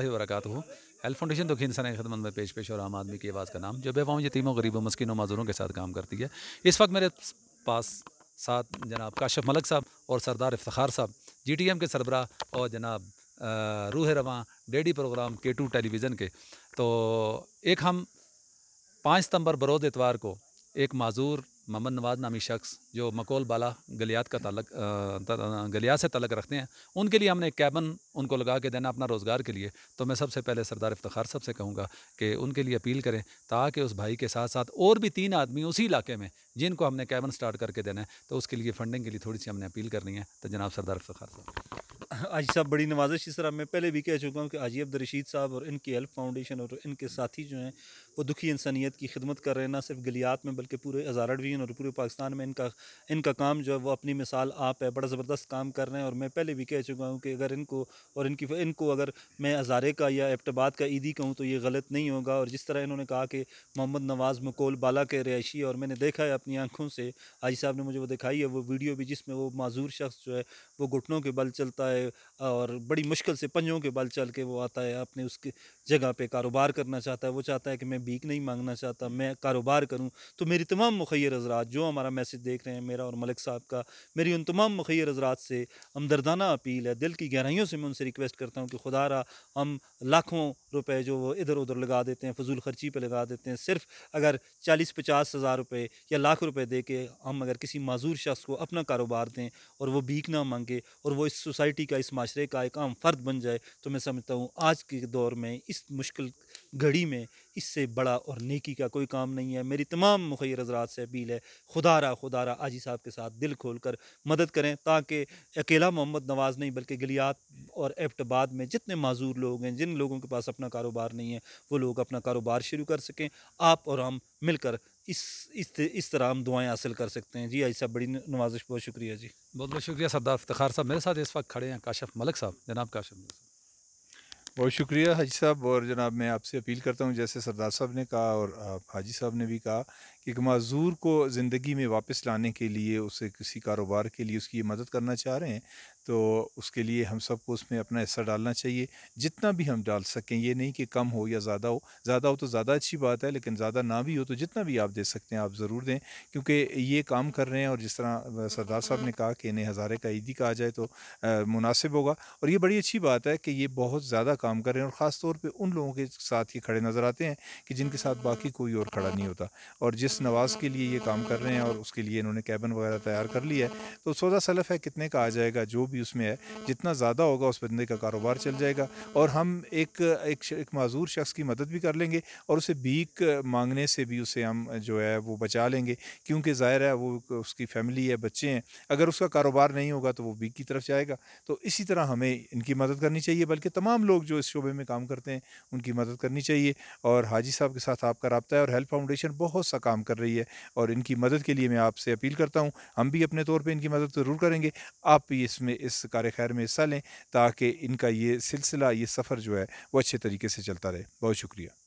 वरकत हो फाउंडेशन दुखी इंसान की खदमत में पेश पेश और आम आदमी की आवाज़ का नाम जो बेवाम यतीमों गरीबों मस्किनों मज़ूरों के साथ काम करती है इस वक्त मेरे पास साथ जनाब काशफ मलक साहब और सरदार इफ्तार साहब जी टी एम के सरबरा और जनाब रूह रवा डेडी प्रोग्राम के टू टेलीविज़न के तो एक हम पाँच सितम्बर बरोज़ एतवार को एक माजूर मोहम्मद नवाज नामी शख्स जो मकोल बाला गलियात का तलक गलियात से तलक रखते हैं उनके लिए हमने एक कैबन उनको लगा के देना अपना रोज़गार के लिए तो मैं सबसे पहले सरदार इफ्तार साहब से कहूँगा कि उनके लिए अपील करें ताकि उस भाई के साथ साथ और भी तीन आदमी उसी इलाके में जिनको हमने कैबन स्टार्ट करके देना है तो उसके लिए फ़ंडिंग के लिए थोड़ी सी हमने अपील करनी है तो जनाब सरदार इफ्तार साहब आज साहब बड़ी नवाजिश इस तरह मैं पहले भी कह चुका हूँ कि आजी अब्द रशीद साहब और इनकी हेल्प फाउंडेशन और इनके साथी जो हैं वो दुखी इंसानियत की खिदमत कर रहे हैं ना सिर्फ गलियात में बल्कि पूरे हज़ारा डिवीजन और पूरे पाकिस्तान में इनका इनका काम जो है वो अपनी मिसाल आप है बड़ा ज़बरदस्त काम कर रहे हैं और मैं पहले भी कह चुका हूँ कि अगर इनको और इनकी इनको अगर मैं हज़ारे का या एबटबाद का ईदी कहूँ तो ये गलत नहीं होगा और जिस तरह इन्होंने कहा कि मोहम्मद नवाज़ मकोल बाला के रिहायशी और मैंने देखा है अपनी आँखों से आजी साहब ने मुझे वो दिखाई है वो वीडियो भी जिसमें वो माजूर शख्स जो है वो घुटनों के बल चलता है है और बड़ी मुश्किल से पंजों के बल चल के वो आता है अपने उसके जगह पे कारोबार करना चाहता है वो चाहता है कि मैं भीख नहीं मांगना चाहता मैं कारोबार करूँ तो मेरी तमाम मुखैर हजरात जो हमारा मैसेज देख रहे हैं मेरा और मलिक साहब का मेरी उन तमाम मुखैर हजरात से हमदर्दाना अपील है दिल की गहराइयों से मैं उनसे रिक्वेस्ट करता हूँ कि खुदा रहा हम लाखों रुपए जो वो इधर उधर लगा देते हैं फजूल खर्ची पर लगा देते हैं सिर्फ अगर चालीस पचास हज़ार रुपये या लाख रुपए दे के हम अगर किसी माजूर शख्स को अपना कारोबार दें और वो भीख ना मांगे और वो इस सोसाइटी का इस माशरे का एक आम फ़र्द बन जाए तो मैं समझता हूँ आज के दौर में इस मुश्किल घड़ी में इससे बड़ा और नेकी का कोई काम नहीं है मेरी तमाम मुखिर हजरात से अपील है खुदा खुदारा आजी साहब के साथ दिल खोल कर मदद करें ताकि अकेला मोहम्मद नवाज़ नहीं बल्कि गलियात और एबटबाद में जितने माजूर लोग हैं जिन लोगों के पास अपना कारोबार नहीं है वो लोग अपना कारोबार शुरू कर सकें आप और हम मिलकर इस इस इस तरह हम दुआएं हासिल कर सकते हैं जी आई साहब बड़ी नवाजिश बहुत शुक्रिया जी बहुत बहुत शुक्रिया सरदार इफ्तार साहब मेरे साथ इस वक्त खड़े हैं काशफ मलिक साहब जनाब काशफ मलिक बहुत शुक्रिया हाजी साहब और जनाब मैं आपसे अपील करता हूँ जैसे सरदार साहब ने कहा और आप हाजी साहब ने भी कहा कि एक माजूर को ज़िंदगी में वापस लाने के लिए उसे किसी कारोबार के लिए उसकी मदद करना चाह रहे हैं तो उसके लिए हम सबको उसमें अपना हिस्सा डालना चाहिए जितना भी हम डाल सकें ये नहीं कि कम हो या ज़्यादा हो ज़्यादा हो तो ज़्यादा अच्छी बात है लेकिन ज़्यादा ना भी हो तो जितना भी आप दे सकते हैं आप ज़रूर दें क्योंकि ये काम कर रहे हैं और जिस तरह सरदार साहब ने कहा कि इन्हें हज़ारे का ईदी कहा जाए तो मुनासिब होगा और ये बड़ी अच्छी बात है कि ये बहुत ज़्यादा काम कर रहे हैं और ख़ास तौर पर उन लोगों के साथ ये खड़े नज़र आते हैं कि जिनके साथ बाकी कोई और खड़ा नहीं होता और जिस नवाज़ के लिए ये काम कर रहे हैं और उसके लिए इन्होंने कैबन वगैरह तैयार कर लिया है तो सौदा सलफ़ है कितने का आ जाएगा जो भी उसमें है जितना ज़्यादा होगा उस बंदे का कारोबार चल जाएगा और हम एक एक, एक माजूर शख्स की मदद भी कर लेंगे और उसे बीक मांगने से भी उसे हम जो है वो बचा लेंगे क्योंकि ज़ाहिर है वो उसकी फैमिली है बच्चे हैं अगर उसका कारोबार नहीं होगा तो वो बीक की तरफ जाएगा तो इसी तरह हमें इनकी मदद करनी चाहिए बल्कि तमाम लोग जो इस शोबे में काम करते हैं उनकी मदद करनी चाहिए और हाजी साहब के साथ आपका रबता है और हेल्प फाउंडेशन बहुत सा काम कर रही है और इनकी मदद के लिए मैं आपसे अपील करता हूँ हम भी अपने तौर पर इनकी मदद ज़रूर करेंगे आप भी इसमें इस कार खैर में हिस्सा लें ताकि इनका ये सिलसिला ये सफ़र जो है वो अच्छे तरीके से चलता रहे बहुत शुक्रिया